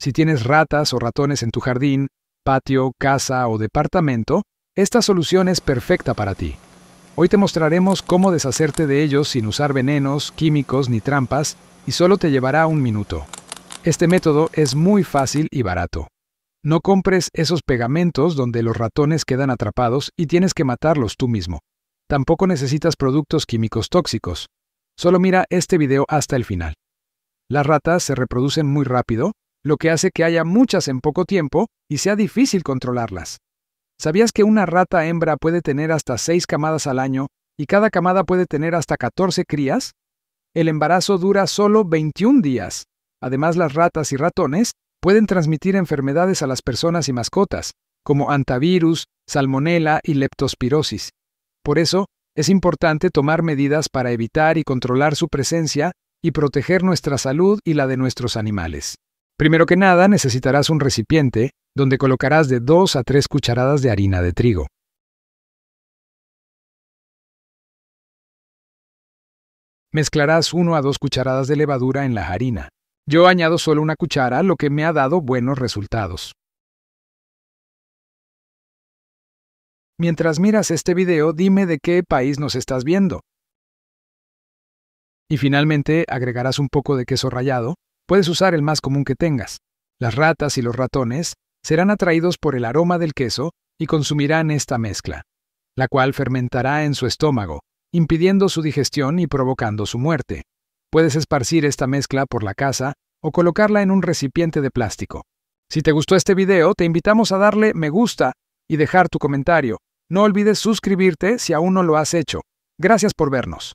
Si tienes ratas o ratones en tu jardín, patio, casa o departamento, esta solución es perfecta para ti. Hoy te mostraremos cómo deshacerte de ellos sin usar venenos, químicos ni trampas y solo te llevará un minuto. Este método es muy fácil y barato. No compres esos pegamentos donde los ratones quedan atrapados y tienes que matarlos tú mismo. Tampoco necesitas productos químicos tóxicos. Solo mira este video hasta el final. Las ratas se reproducen muy rápido lo que hace que haya muchas en poco tiempo y sea difícil controlarlas. ¿Sabías que una rata hembra puede tener hasta 6 camadas al año y cada camada puede tener hasta 14 crías? El embarazo dura solo 21 días. Además, las ratas y ratones pueden transmitir enfermedades a las personas y mascotas, como antivirus, salmonela y leptospirosis. Por eso, es importante tomar medidas para evitar y controlar su presencia y proteger nuestra salud y la de nuestros animales. Primero que nada, necesitarás un recipiente donde colocarás de 2 a 3 cucharadas de harina de trigo. Mezclarás 1 a 2 cucharadas de levadura en la harina. Yo añado solo una cuchara, lo que me ha dado buenos resultados. Mientras miras este video, dime de qué país nos estás viendo. Y finalmente agregarás un poco de queso rallado, Puedes usar el más común que tengas. Las ratas y los ratones serán atraídos por el aroma del queso y consumirán esta mezcla, la cual fermentará en su estómago, impidiendo su digestión y provocando su muerte. Puedes esparcir esta mezcla por la casa o colocarla en un recipiente de plástico. Si te gustó este video, te invitamos a darle me gusta y dejar tu comentario. No olvides suscribirte si aún no lo has hecho. Gracias por vernos.